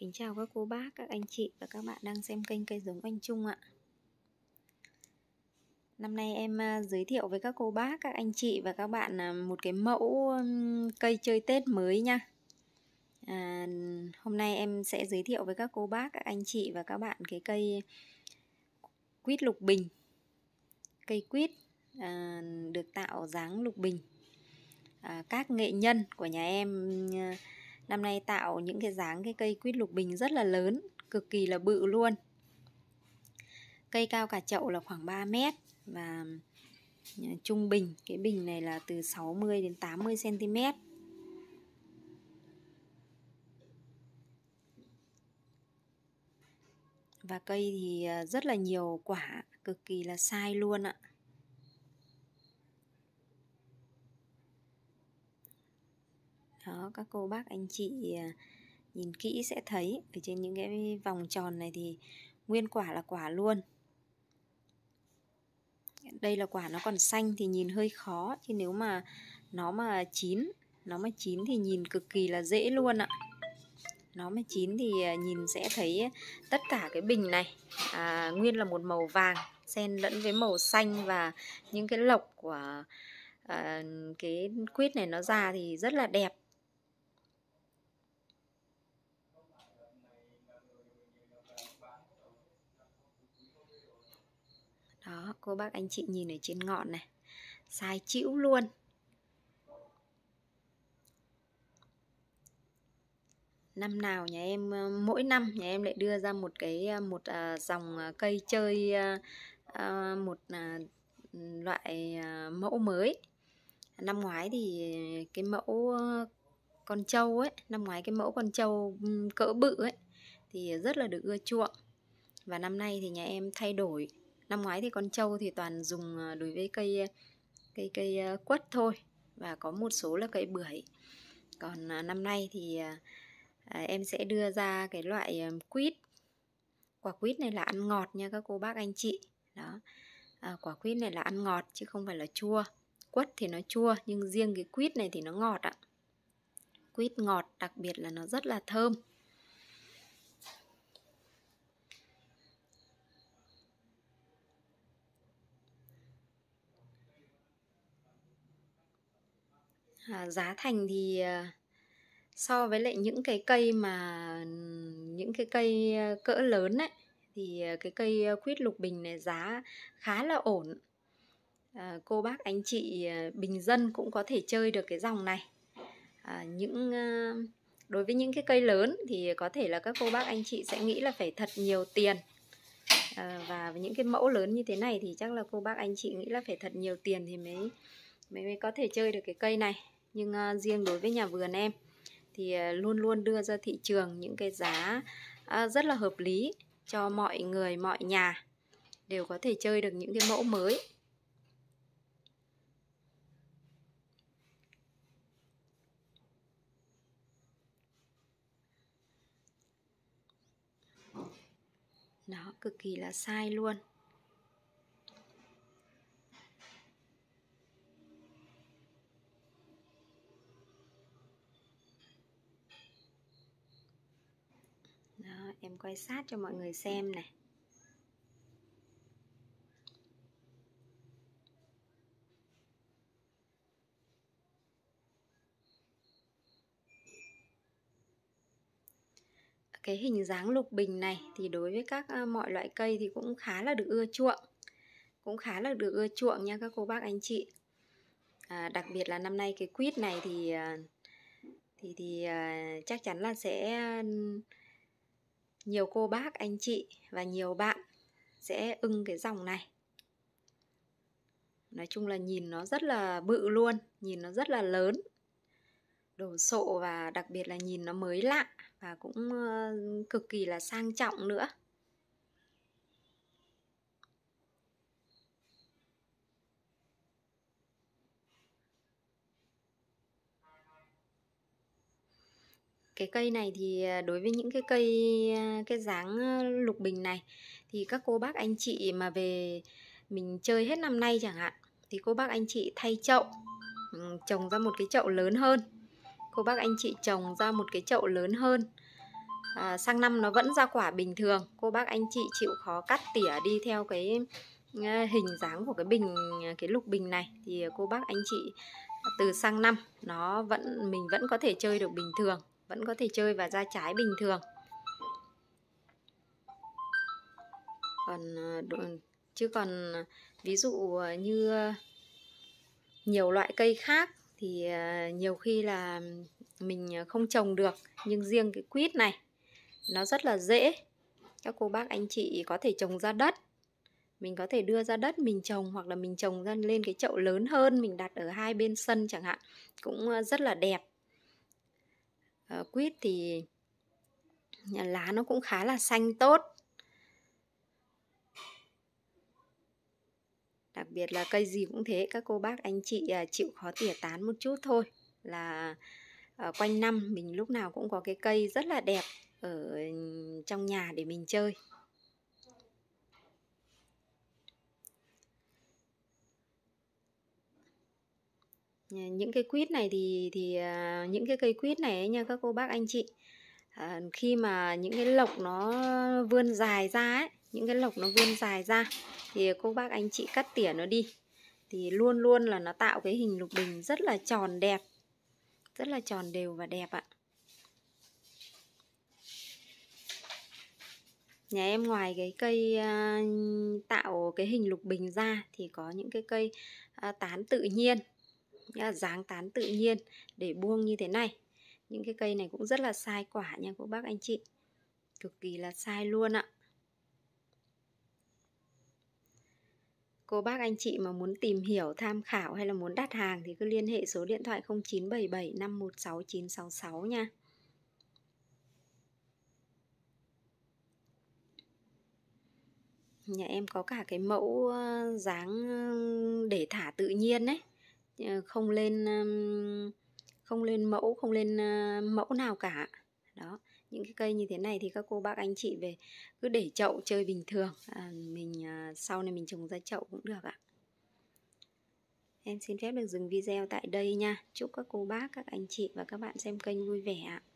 Kính chào các cô bác, các anh chị và các bạn đang xem kênh cây giống anh Trung ạ Năm nay em à, giới thiệu với các cô bác, các anh chị và các bạn à, một cái mẫu cây chơi Tết mới nha à, Hôm nay em sẽ giới thiệu với các cô bác, các anh chị và các bạn cái cây quýt lục bình Cây quýt à, được tạo dáng lục bình à, Các nghệ nhân của nhà em à, năm nay tạo những cái dáng cái cây quýt lục bình rất là lớn cực kỳ là bự luôn cây cao cả chậu là khoảng 3 mét và ờ, trung bình cái bình này là từ 60 đến 80 cm và cây thì ờ, rất là nhiều quả cực kỳ là sai luôn ạ đó các cô bác anh chị à, nhìn kỹ sẽ thấy ở trên những cái vòng tròn này thì nguyên quả là quả luôn đây là quả nó còn xanh thì nhìn hơi khó chứ nếu mà nó mà chín nó mà chín thì nhìn cực kỳ là dễ luôn ạ nó mà chín thì à, nhìn sẽ thấy tất cả cái bình này à, nguyên là một màu vàng xen lẫn với màu xanh và những cái lộc của à, cái quýt này nó ra thì rất là đẹp cô bác anh chị nhìn ở trên ngọn này sai chữ luôn năm nào nhà em ờ, mỗi năm nhà em lại đưa ra một cái ờ, một uh, dòng cây chơi uh, một uh, loại mẫu mới năm ngoái thì cái mẫu con trâu ấy năm ngoái cái mẫu con trâu cỡ bự ấy thì rất là được ưa chuộng và năm nay thì nhà em thay đổi năm ngoái thì con trâu thì toàn dùng ờ, đối với cây ờ, cây cây ờ, quất thôi và có một số là cây bưởi còn năm nay thì à, em sẽ đưa ra cái loại quýt quả quýt này là ăn ngọt nha các cô bác anh chị đó à, quả quýt này là ăn ngọt chứ không phải là chua quất thì nó chua nhưng riêng cái quýt này thì nó ngọt ạ quýt ngọt đặc biệt là nó rất là thơm à, giá thành thì ờ, so với lại những cái cây mà những cái cây ờ, cỡ lớn ấy thì ờ, cái cây quýt lục bình này giá khá là ổn à, cô bác anh chị bình dân cũng có thể chơi được cái dòng này à, những đối với những cái cây lớn thì có thể là các cô bác anh chị sẽ nghĩ là phải thật nhiều tiền à, và những cái mẫu lớn như thế này thì chắc là cô bác anh chị nghĩ là phải thật nhiều tiền thì mới mới, mới có thể chơi được cái cây này nhưng uh, riêng đối với nhà vườn em thì uh, luôn luôn đưa ra thị trường những cái giá uh, rất là hợp lý cho mọi người mọi nhà đều có thể chơi được những cái mẫu mới đó cực kỳ là sai luôn em quay sát cho mọi người xem này cái hình dáng lục bình này thì đối với các à, mọi loại cây thì cũng khá là được ưa chuộng cũng khá là được ưa chuộng nha các cô bác anh chị à, đặc biệt là năm nay cái quýt này thì à, thì thì à, chắc chắn là sẽ nhiều cô bác anh chị và nhiều bạn sẽ ưng cái dòng này nói chung là nhìn nó rất là bự luôn nhìn nó rất là lớn đồ sộ và đặc biệt là nhìn nó mới lạ và cũng ờ, cực kỳ là sang trọng nữa cái cây này thì à, đối với những cái cây à, cái dáng lục bình này thì các cô bác anh chị mà về mình chơi hết năm nay chẳng hạn thì cô bác anh chị thay chậu trồng ra một cái chậu lớn hơn cô bác anh chị trồng ra một cái chậu lớn hơn à, sang năm nó vẫn ra quả bình thường cô bác anh chị chịu khó cắt tỉa đi theo cái hình dáng của cái bình à, cái lục bình này thì cô bác anh chị từ sang năm nó vẫn mình vẫn có thể chơi được bình thường vẫn có thể chơi và ra trái bình thường còn ờ, chứ còn ờ, ví dụ ờ, như nhiều loại cây khác thì nhiều khi là mình không trồng được nhưng riêng cái quýt này nó rất là dễ các cô bác anh chị có thể trồng ra đất mình có thể đưa ra đất mình trồng hoặc là mình trồng ra lên cái chậu lớn hơn mình đặt ở hai bên sân chẳng hạn cũng rất là đẹp à, quýt thì lá nó cũng khá là xanh tốt đặc biệt là cây gì cũng thế các cô bác anh chị à, chịu khó tỉa tán một chút thôi là ờ, quanh năm mình lúc nào cũng có cái cây rất là đẹp ở trong nhà để mình chơi Ờ, những cái quýt này thì thì, ờ, những cái cây quýt này ấy nha các cô bác anh chị, à, khi mà những cái lộc nó vươn dài ra ấy, những cái lộc nó vươn dài ra thì cô bác anh chị cắt tỉa nó đi thì luôn luôn là nó tạo cái hình lục bình rất là tròn đẹp, rất là tròn đều và đẹp ạ. Nhà em ngoài cái cây tạo cái hình lục bình ra thì có những cái cây tán tự nhiên nhá, dáng tán tự nhiên để buông như thế này những cái cây này cũng rất là sai quả nha cô bác anh chị cực kỳ là sai luôn ạ Cô bác anh chị mà muốn tìm hiểu, tham khảo hay là muốn đặt hàng thì cứ liên hệ số điện thoại 0977 516 966 nha. Nhà em có cả cái mẫu ờ, dáng ờ, để thả tự nhiên đấy. Ờ, không lên không lên mẫu không lên ờ, mẫu nào cả đó những cái cây như thế này thì các cô bác anh chị về cứ để chậu chơi bình thường à, mình ờ, sau này mình trồng ra chậu cũng được ạ em xin phép được dừng video tại đây nha chúc các cô bác các anh chị và các bạn xem kênh vui vẻ ạ